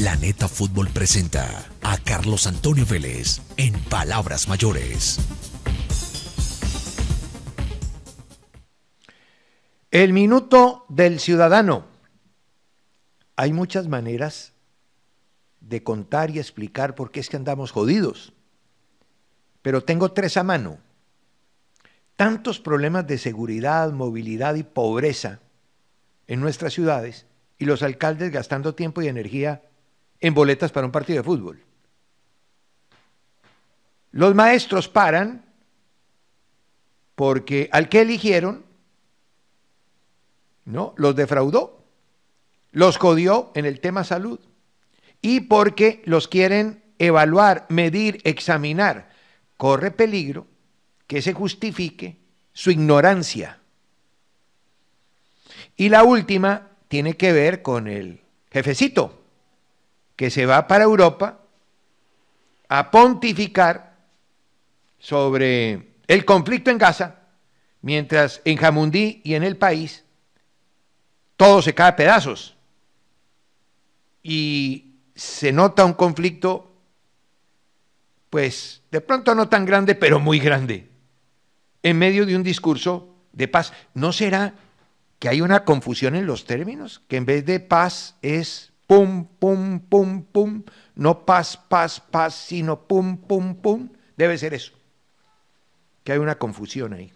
Planeta Fútbol presenta a Carlos Antonio Vélez en Palabras Mayores. El minuto del ciudadano. Hay muchas maneras de contar y explicar por qué es que andamos jodidos, pero tengo tres a mano. Tantos problemas de seguridad, movilidad y pobreza en nuestras ciudades y los alcaldes gastando tiempo y energía en boletas para un partido de fútbol. Los maestros paran porque al que eligieron, ¿no? Los defraudó, los jodió en el tema salud y porque los quieren evaluar, medir, examinar. Corre peligro que se justifique su ignorancia. Y la última tiene que ver con el jefecito que se va para Europa a pontificar sobre el conflicto en Gaza, mientras en Jamundí y en el país todo se cae a pedazos y se nota un conflicto, pues de pronto no tan grande, pero muy grande, en medio de un discurso de paz. ¿No será que hay una confusión en los términos? Que en vez de paz es pum, pum, pum, pum, no paz, paz, paz, sino pum, pum, pum, debe ser eso, que hay una confusión ahí.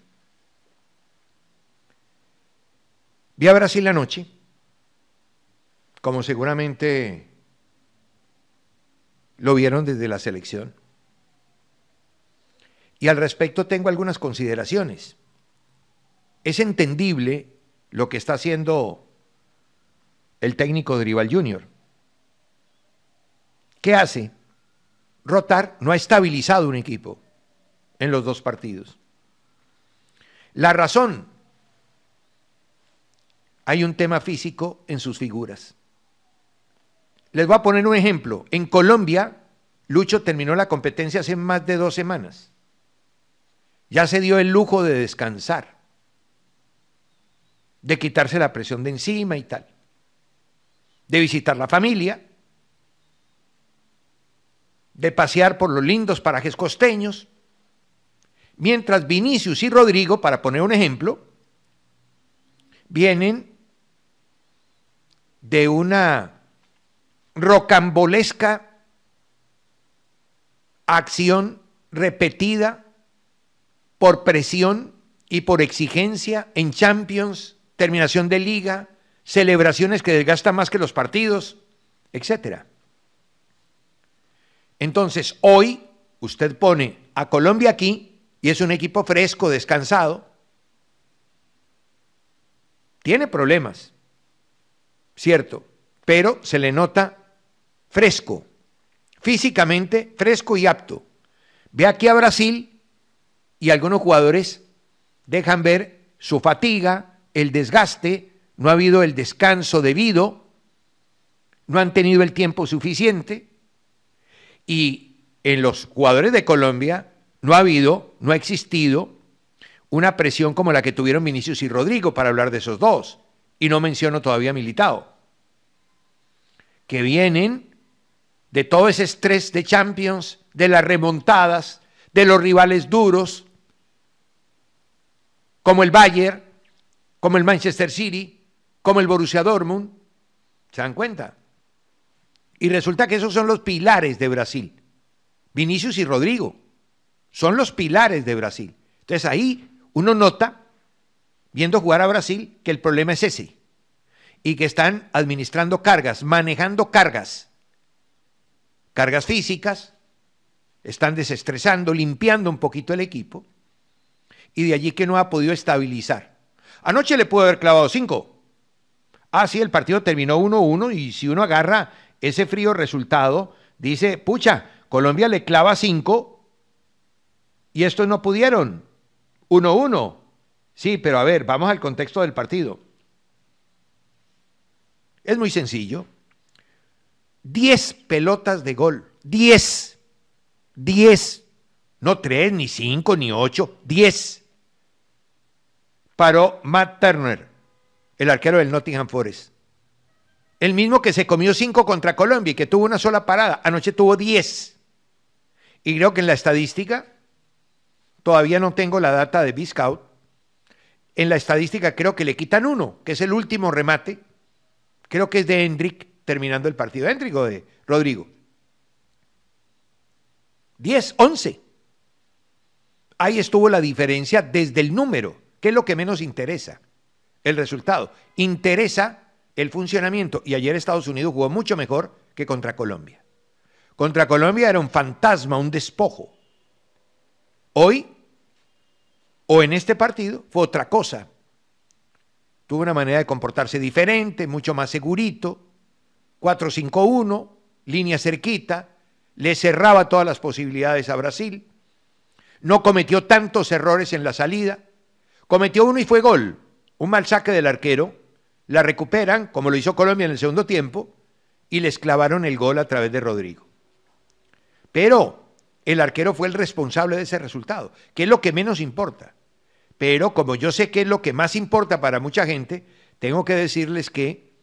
Vi a Brasil la noche, como seguramente lo vieron desde la selección. Y al respecto tengo algunas consideraciones. Es entendible lo que está haciendo el técnico de Rival Junior. ¿Qué hace? Rotar no ha estabilizado un equipo en los dos partidos. La razón, hay un tema físico en sus figuras. Les voy a poner un ejemplo. En Colombia, Lucho terminó la competencia hace más de dos semanas. Ya se dio el lujo de descansar, de quitarse la presión de encima y tal de visitar la familia, de pasear por los lindos parajes costeños, mientras Vinicius y Rodrigo, para poner un ejemplo, vienen de una rocambolesca acción repetida por presión y por exigencia en Champions, terminación de liga, celebraciones que desgastan más que los partidos, etcétera. Entonces, hoy usted pone a Colombia aquí y es un equipo fresco, descansado. Tiene problemas, cierto, pero se le nota fresco, físicamente fresco y apto. Ve aquí a Brasil y algunos jugadores dejan ver su fatiga, el desgaste, no ha habido el descanso debido, no han tenido el tiempo suficiente y en los jugadores de Colombia no ha habido, no ha existido una presión como la que tuvieron Vinicius y Rodrigo para hablar de esos dos. Y no menciono todavía militado, Militao, que vienen de todo ese estrés de Champions, de las remontadas, de los rivales duros, como el Bayern, como el Manchester City, como el Borussia Dortmund. ¿Se dan cuenta? Y resulta que esos son los pilares de Brasil. Vinicius y Rodrigo son los pilares de Brasil. Entonces ahí uno nota, viendo jugar a Brasil, que el problema es ese. Y que están administrando cargas, manejando cargas. Cargas físicas, están desestresando, limpiando un poquito el equipo. Y de allí que no ha podido estabilizar. Anoche le pudo haber clavado cinco Ah, sí, el partido terminó 1-1 y si uno agarra ese frío resultado, dice, pucha, Colombia le clava 5 y estos no pudieron. 1-1. Sí, pero a ver, vamos al contexto del partido. Es muy sencillo. 10 pelotas de gol. 10. 10. No 3, ni 5, ni 8. 10. Paró Matt Turner el arquero del Nottingham Forest. El mismo que se comió cinco contra Colombia y que tuvo una sola parada, anoche tuvo diez. Y creo que en la estadística, todavía no tengo la data de Biscout, en la estadística creo que le quitan uno, que es el último remate, creo que es de Hendrick terminando el partido, Hendrick o de Rodrigo. Diez, once. Ahí estuvo la diferencia desde el número, que es lo que menos interesa el resultado. Interesa el funcionamiento. Y ayer Estados Unidos jugó mucho mejor que contra Colombia. Contra Colombia era un fantasma, un despojo. Hoy, o en este partido, fue otra cosa. Tuvo una manera de comportarse diferente, mucho más segurito. 4-5-1, línea cerquita, le cerraba todas las posibilidades a Brasil. No cometió tantos errores en la salida. Cometió uno y fue gol un mal saque del arquero, la recuperan, como lo hizo Colombia en el segundo tiempo, y les clavaron el gol a través de Rodrigo. Pero el arquero fue el responsable de ese resultado, que es lo que menos importa. Pero como yo sé que es lo que más importa para mucha gente, tengo que decirles que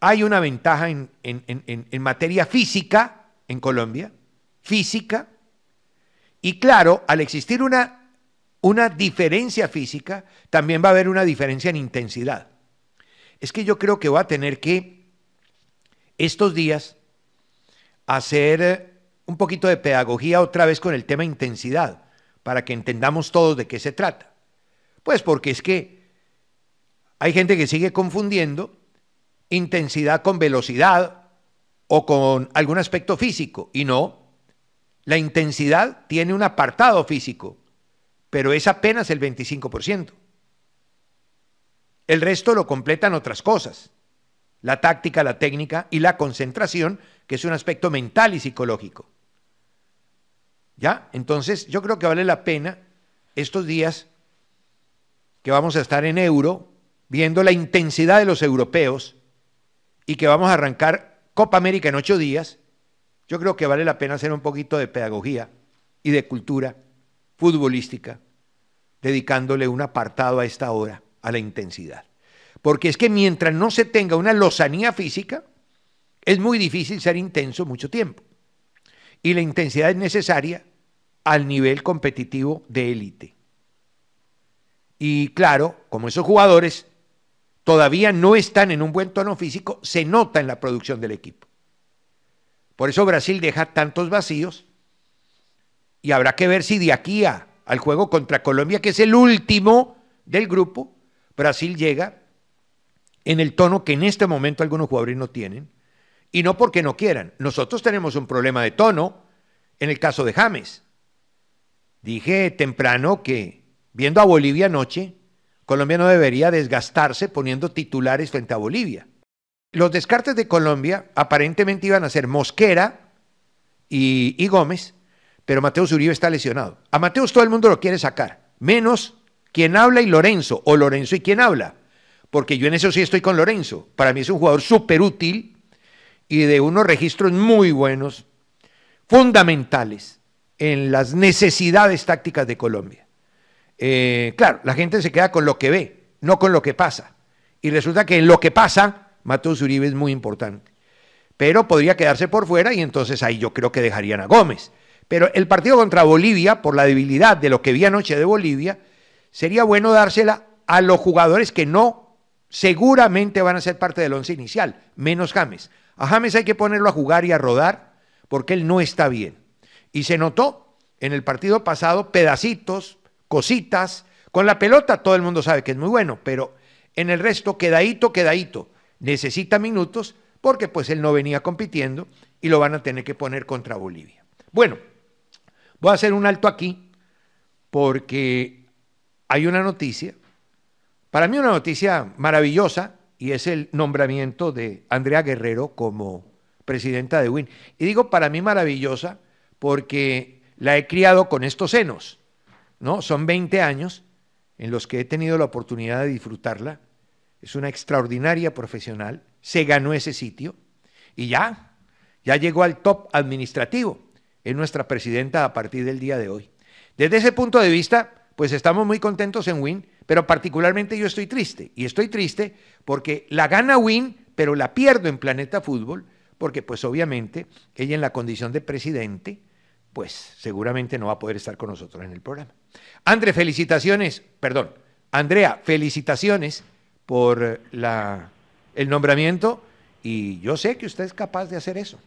hay una ventaja en, en materia física en Colombia, física, y claro, al existir una una diferencia física, también va a haber una diferencia en intensidad. Es que yo creo que va a tener que estos días hacer eh, un poquito de pedagogía otra vez con el tema intensidad, para que entendamos todos de qué se trata. Pues porque es que hay gente que sigue confundiendo intensidad con velocidad o con algún aspecto físico, y no, la intensidad tiene un apartado físico, pero es apenas el 25%. El resto lo completan otras cosas, la táctica, la técnica y la concentración, que es un aspecto mental y psicológico. ¿Ya? Entonces yo creo que vale la pena estos días que vamos a estar en euro, viendo la intensidad de los europeos y que vamos a arrancar Copa América en ocho días, yo creo que vale la pena hacer un poquito de pedagogía y de cultura futbolística, dedicándole un apartado a esta hora, a la intensidad. Porque es que mientras no se tenga una lozanía física, es muy difícil ser intenso mucho tiempo. Y la intensidad es necesaria al nivel competitivo de élite. Y claro, como esos jugadores todavía no están en un buen tono físico, se nota en la producción del equipo. Por eso Brasil deja tantos vacíos y habrá que ver si de aquí al juego contra Colombia, que es el último del grupo, Brasil llega en el tono que en este momento algunos jugadores no tienen, y no porque no quieran. Nosotros tenemos un problema de tono en el caso de James. Dije temprano que, viendo a Bolivia anoche, Colombia no debería desgastarse poniendo titulares frente a Bolivia. Los descartes de Colombia aparentemente iban a ser Mosquera y, y Gómez, pero Mateus Uribe está lesionado. A Mateus todo el mundo lo quiere sacar, menos quien habla y Lorenzo, o Lorenzo y quien habla, porque yo en eso sí estoy con Lorenzo. Para mí es un jugador súper útil y de unos registros muy buenos, fundamentales en las necesidades tácticas de Colombia. Eh, claro, la gente se queda con lo que ve, no con lo que pasa. Y resulta que en lo que pasa, Mateus Uribe es muy importante. Pero podría quedarse por fuera y entonces ahí yo creo que dejarían a Gómez. Pero el partido contra Bolivia, por la debilidad de lo que vi anoche de Bolivia, sería bueno dársela a los jugadores que no seguramente van a ser parte del once inicial, menos James. A James hay que ponerlo a jugar y a rodar porque él no está bien. Y se notó en el partido pasado pedacitos, cositas. Con la pelota todo el mundo sabe que es muy bueno, pero en el resto quedadito, quedadito. Necesita minutos porque pues él no venía compitiendo y lo van a tener que poner contra Bolivia. Bueno, Voy a hacer un alto aquí porque hay una noticia, para mí una noticia maravillosa, y es el nombramiento de Andrea Guerrero como presidenta de WIN. Y digo para mí maravillosa porque la he criado con estos senos, ¿no? Son 20 años en los que he tenido la oportunidad de disfrutarla. Es una extraordinaria profesional, se ganó ese sitio y ya, ya llegó al top administrativo es nuestra presidenta a partir del día de hoy. Desde ese punto de vista, pues estamos muy contentos en Win, pero particularmente yo estoy triste. Y estoy triste porque la gana Win, pero la pierdo en Planeta Fútbol, porque pues obviamente ella en la condición de presidente, pues seguramente no va a poder estar con nosotros en el programa. André, felicitaciones, perdón, Andrea, felicitaciones por la, el nombramiento y yo sé que usted es capaz de hacer eso.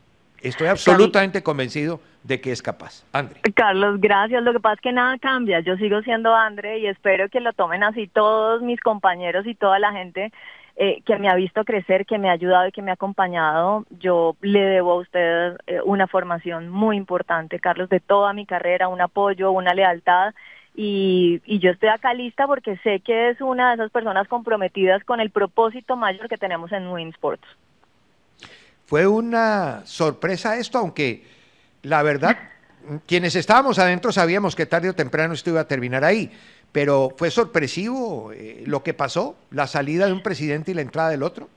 Estoy absolutamente convencido de que es capaz. André. Carlos, gracias. Lo que pasa es que nada cambia. Yo sigo siendo André y espero que lo tomen así todos mis compañeros y toda la gente eh, que me ha visto crecer, que me ha ayudado y que me ha acompañado. Yo le debo a ustedes eh, una formación muy importante, Carlos, de toda mi carrera, un apoyo, una lealtad. Y, y yo estoy acá lista porque sé que es una de esas personas comprometidas con el propósito mayor que tenemos en Winsports. Fue una sorpresa esto, aunque la verdad, quienes estábamos adentro sabíamos que tarde o temprano esto iba a terminar ahí, pero fue sorpresivo eh, lo que pasó, la salida de un presidente y la entrada del otro.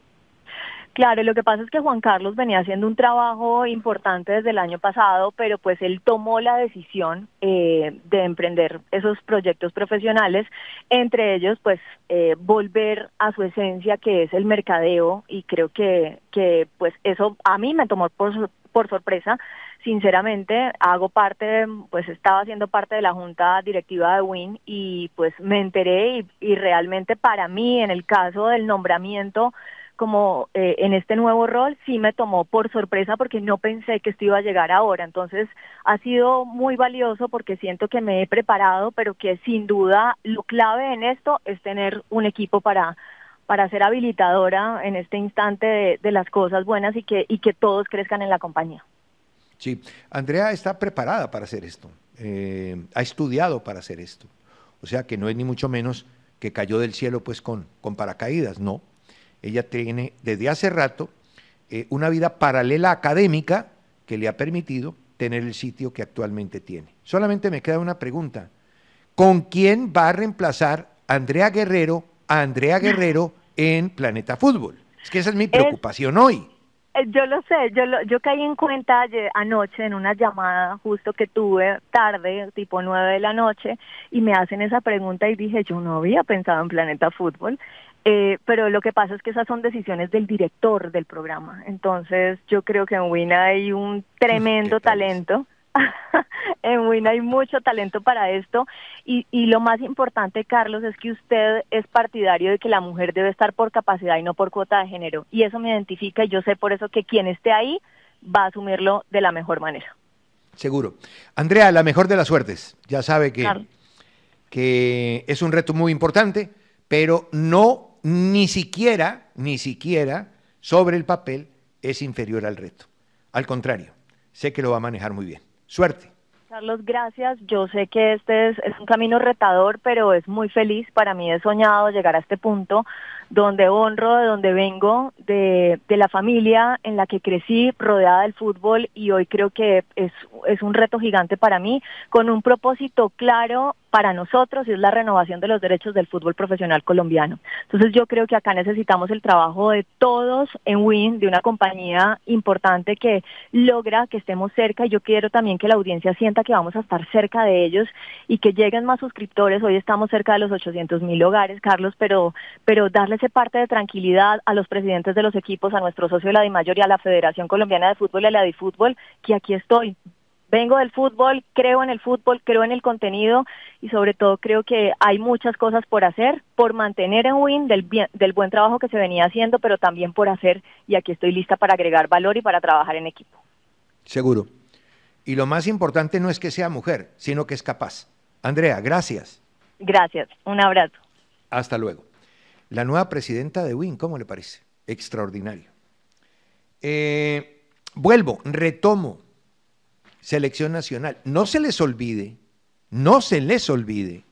Claro, lo que pasa es que Juan Carlos venía haciendo un trabajo importante desde el año pasado, pero pues él tomó la decisión eh, de emprender esos proyectos profesionales, entre ellos pues eh, volver a su esencia que es el mercadeo y creo que, que pues eso a mí me tomó por, por sorpresa, sinceramente hago parte, pues estaba siendo parte de la junta directiva de WIN y pues me enteré y, y realmente para mí en el caso del nombramiento como eh, en este nuevo rol sí me tomó por sorpresa porque no pensé que esto iba a llegar ahora. Entonces ha sido muy valioso porque siento que me he preparado, pero que sin duda lo clave en esto es tener un equipo para para ser habilitadora en este instante de, las cosas buenas y que, y que todos crezcan en la compañía. Sí, Andrea está preparada para hacer esto, eh, ha estudiado para hacer esto, o sea que no es ni mucho menos que cayó del cielo pues con, con paracaídas, no, ella tiene desde hace rato eh, una vida paralela académica que le ha permitido tener el sitio que actualmente tiene. Solamente me queda una pregunta. ¿Con quién va a reemplazar Andrea Guerrero a Andrea Guerrero en Planeta Fútbol? Es que esa es mi preocupación hoy. Eh, yo lo sé, yo, yo caí en cuenta anoche en una llamada justo que tuve tarde, tipo 9 de la noche, y me hacen esa pregunta y dije, yo no había pensado en Planeta Fútbol. Eh, pero lo que pasa es que esas son decisiones del director del programa. Entonces yo creo que en Win hay un tremendo talento. en Win hay mucho talento para esto y, y, lo más importante, Carlos, es que usted es partidario de que la mujer debe estar por capacidad y no por cuota de género. Y eso me identifica y yo sé por eso que quien esté ahí va a asumirlo de la mejor manera. Seguro. Andrea, la mejor de las suertes. Ya sabe que, que es un reto muy importante, pero no ni siquiera, ni siquiera sobre el papel es inferior al reto. Al contrario, sé que lo va a manejar muy bien. Suerte. Carlos, gracias. Yo sé que este es, un camino retador, pero es muy feliz. Para mí he soñado llegar a este punto donde honro de donde vengo, de, la familia en la que crecí, rodeada del fútbol y hoy creo que es un reto gigante para mí, con un propósito claro, para nosotros es la renovación de los derechos del fútbol profesional colombiano. Entonces yo creo que acá necesitamos el trabajo de todos en Win, de una compañía importante que logra que estemos cerca y yo quiero también que la audiencia sienta que vamos a estar cerca de ellos y que lleguen más suscriptores. Hoy estamos cerca de los 800 mil hogares, Carlos, pero, pero darle ese parte de tranquilidad a los presidentes de los equipos, a nuestro socio de la DIMAYOR y a la Federación Colombiana de Fútbol y a la de Fútbol, que aquí estoy, vengo del fútbol, creo en el fútbol, creo en el contenido y sobre todo creo que hay muchas cosas por hacer, por mantener en Win del, del buen trabajo que se venía haciendo, pero también por hacer y aquí estoy lista para agregar valor y para trabajar en equipo. Seguro. Y lo más importante no es que sea mujer, sino que es capaz. Andrea, gracias. Gracias, un abrazo. Hasta luego. La nueva presidenta de Win, ¿cómo le parece? Extraordinario. Eh, vuelvo, retomo selección nacional. No se les olvide, no se les olvide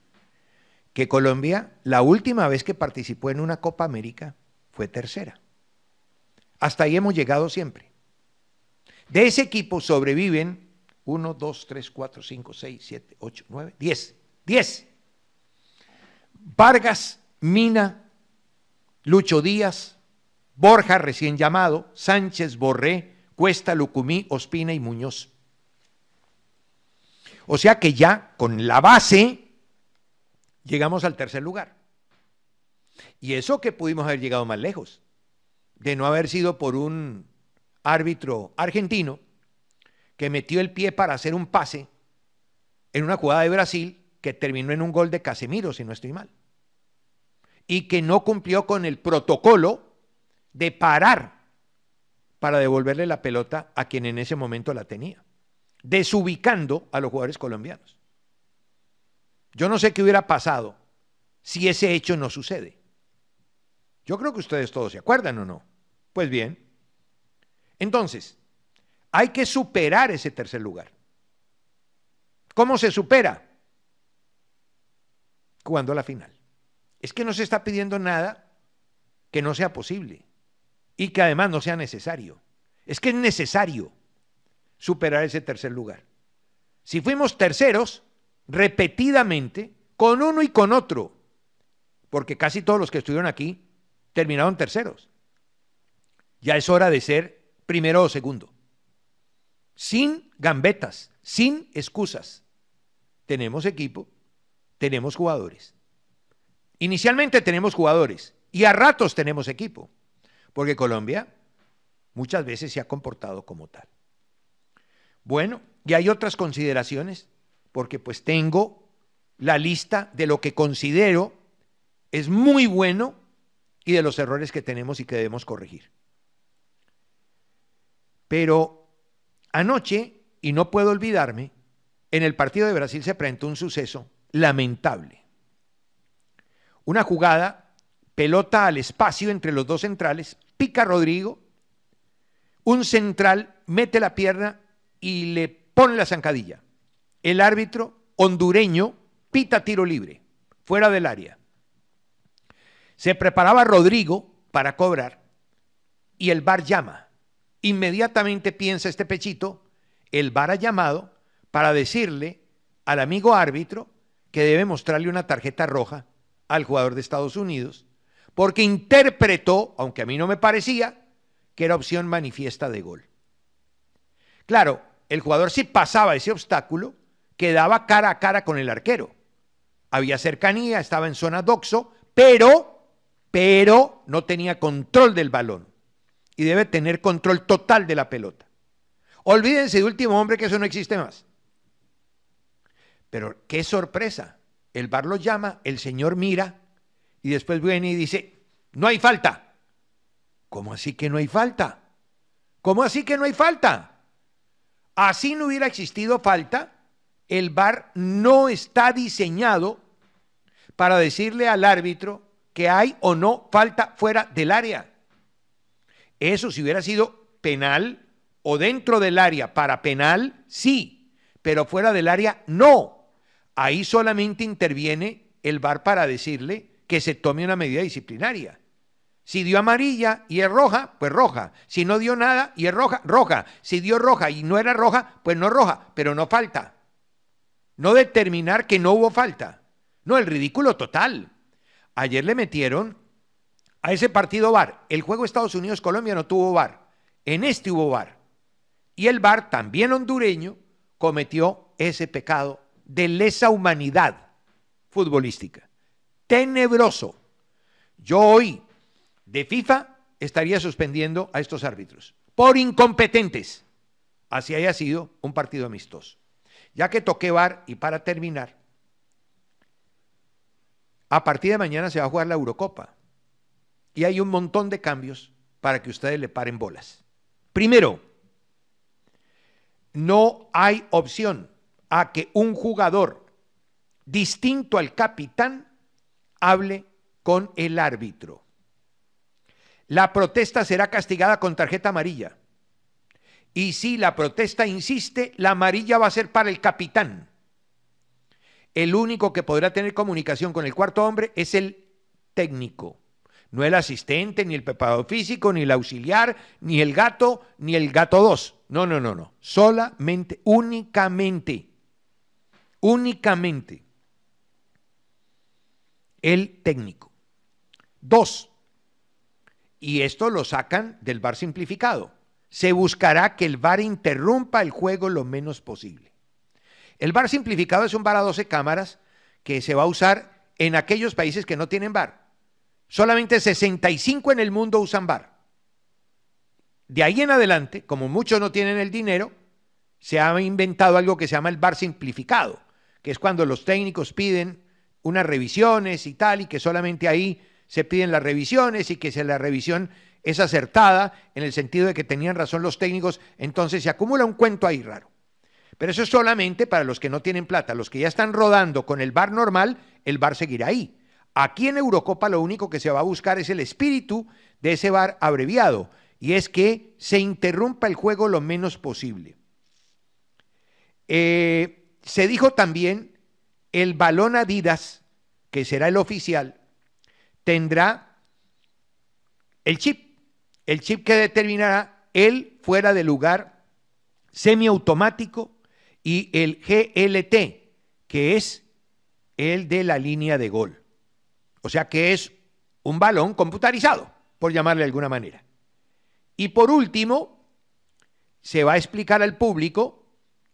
que Colombia, la última vez que participó en una Copa América, fue tercera. Hasta ahí hemos llegado siempre. De ese equipo sobreviven 1, 2, 3, 4, 5, 6, 7, 8, 9, 10. 10. Vargas, Mina, Lucho Díaz, Borja recién llamado, Sánchez, Borré, Cuesta, Lucumí, Ospina y Muñoz. O sea que ya con la base llegamos al tercer lugar. Y eso que pudimos haber llegado más lejos, de no haber sido por un árbitro argentino que metió el pie para hacer un pase en una jugada de Brasil que terminó en un gol de Casemiro, si no estoy mal, y que no cumplió con el protocolo de parar para devolverle la pelota a quien en ese momento la tenía desubicando a los jugadores colombianos. Yo no sé qué hubiera pasado si ese hecho no sucede. Yo creo que ustedes todos se acuerdan o no. Pues bien, entonces, hay que superar ese tercer lugar. ¿Cómo se supera? Jugando a la final. Es que no se está pidiendo nada que no sea posible y que además no sea necesario. Es que es necesario superar ese tercer lugar. Si fuimos terceros, repetidamente, con uno y con otro, porque casi todos los que estuvieron aquí terminaron terceros. Ya es hora de ser primero o segundo. Sin gambetas, sin excusas. Tenemos equipo, tenemos jugadores. Inicialmente tenemos jugadores y a ratos tenemos equipo, porque Colombia muchas veces se ha comportado como tal. Bueno, y hay otras consideraciones, porque pues tengo la lista de lo que considero es muy bueno y de los errores que tenemos y que debemos corregir. Pero anoche, y no puedo olvidarme, en el partido de Brasil se presentó un suceso lamentable. Una jugada, pelota al espacio entre los dos centrales, pica Rodrigo, un central mete la pierna y le pone la zancadilla. El árbitro hondureño pita tiro libre, fuera del área. Se preparaba Rodrigo para cobrar y el bar llama. Inmediatamente piensa este pechito, el bar ha llamado para decirle al amigo árbitro que debe mostrarle una tarjeta roja al jugador de Estados Unidos porque interpretó, aunque a mí no me parecía, que era opción manifiesta de gol. Claro, el jugador si pasaba ese obstáculo, quedaba cara a cara con el arquero. Había cercanía, estaba en zona doxo, pero, pero no tenía control del balón. Y debe tener control total de la pelota. Olvídense de último hombre que eso no existe más. Pero qué sorpresa. El bar lo llama, el señor mira y después viene y dice, no hay falta. ¿Cómo así que no hay falta? ¿Cómo así que no hay falta? Así no hubiera existido falta, el VAR no está diseñado para decirle al árbitro que hay o no falta fuera del área. Eso si hubiera sido penal o dentro del área para penal, sí, pero fuera del área, no. Ahí solamente interviene el VAR para decirle que se tome una medida disciplinaria. Si dio amarilla y es roja, pues roja. Si no dio nada y es roja, roja. Si dio roja y no era roja, pues no roja, pero no falta. No determinar que no hubo falta. No, el ridículo total. Ayer le metieron a ese partido VAR. El juego Estados Unidos-Colombia no tuvo VAR. En este hubo VAR. Y el VAR, también hondureño, cometió ese pecado de lesa humanidad futbolística. Tenebroso. Yo hoy de FIFA estaría suspendiendo a estos árbitros por incompetentes, así haya sido un partido amistoso. Ya que toqué bar y para terminar, a partir de mañana se va a jugar la Eurocopa y hay un montón de cambios para que ustedes le paren bolas. Primero, no hay opción a que un jugador distinto al capitán hable con el árbitro. La protesta será castigada con tarjeta amarilla. Y si la protesta insiste, la amarilla va a ser para el capitán. El único que podrá tener comunicación con el cuarto hombre es el técnico. No el asistente, ni el preparado físico, ni el auxiliar, ni el gato, ni el gato 2. No, no, no, no. Solamente, únicamente, únicamente el técnico. Dos, y esto lo sacan del bar simplificado. Se buscará que el bar interrumpa el juego lo menos posible. El bar simplificado es un bar a 12 cámaras que se va a usar en aquellos países que no tienen bar. Solamente 65 en el mundo usan bar. De ahí en adelante, como muchos no tienen el dinero, se ha inventado algo que se llama el bar simplificado, que es cuando los técnicos piden unas revisiones y tal, y que solamente ahí se piden las revisiones y que si la revisión es acertada en el sentido de que tenían razón los técnicos, entonces se acumula un cuento ahí raro. Pero eso es solamente para los que no tienen plata. Los que ya están rodando con el bar normal, el bar seguirá ahí. Aquí en Eurocopa lo único que se va a buscar es el espíritu de ese bar abreviado y es que se interrumpa el juego lo menos posible. Eh, se dijo también el balón Adidas, que será el oficial, tendrá el chip, el chip que determinará el fuera de lugar semiautomático y el GLT, que es el de la línea de gol. O sea que es un balón computarizado, por llamarle de alguna manera. Y por último, se va a explicar al público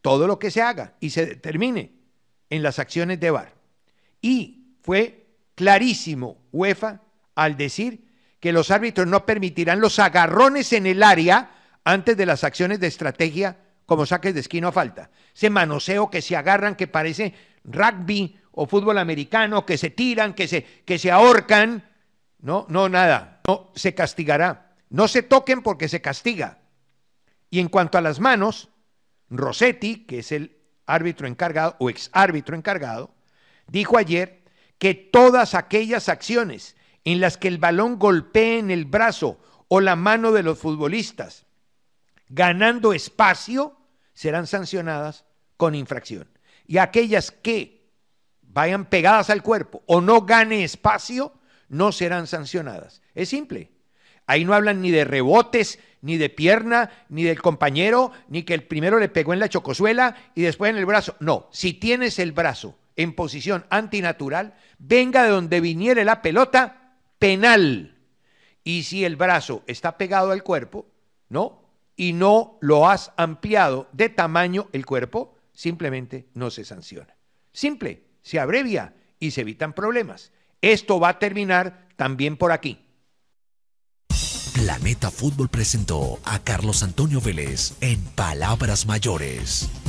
todo lo que se haga y se determine en las acciones de VAR. Y fue clarísimo UEFA al decir que los árbitros no permitirán los agarrones en el área antes de las acciones de estrategia como saques de esquina o falta. Ese manoseo que se agarran que parece rugby o fútbol americano, que se tiran, que se, que se ahorcan. No, no, nada. No, se castigará. No se toquen porque se castiga. Y en cuanto a las manos, Rossetti, que es el árbitro encargado o ex árbitro encargado, dijo ayer que todas aquellas acciones en las que el balón golpee en el brazo o la mano de los futbolistas, ganando espacio, serán sancionadas con infracción. Y aquellas que vayan pegadas al cuerpo o no gane espacio, no serán sancionadas. Es simple. Ahí no hablan ni de rebotes, ni de pierna, ni del compañero, ni que el primero le pegó en la chocosuela y después en el brazo. No, si tienes el brazo en posición antinatural, venga de donde viniere la pelota, penal. Y si el brazo está pegado al cuerpo, ¿no? Y no lo has ampliado de tamaño el cuerpo, simplemente no se sanciona. Simple, se abrevia y se evitan problemas. Esto va a terminar también por aquí. Planeta Fútbol presentó a Carlos Antonio Vélez en Palabras Mayores.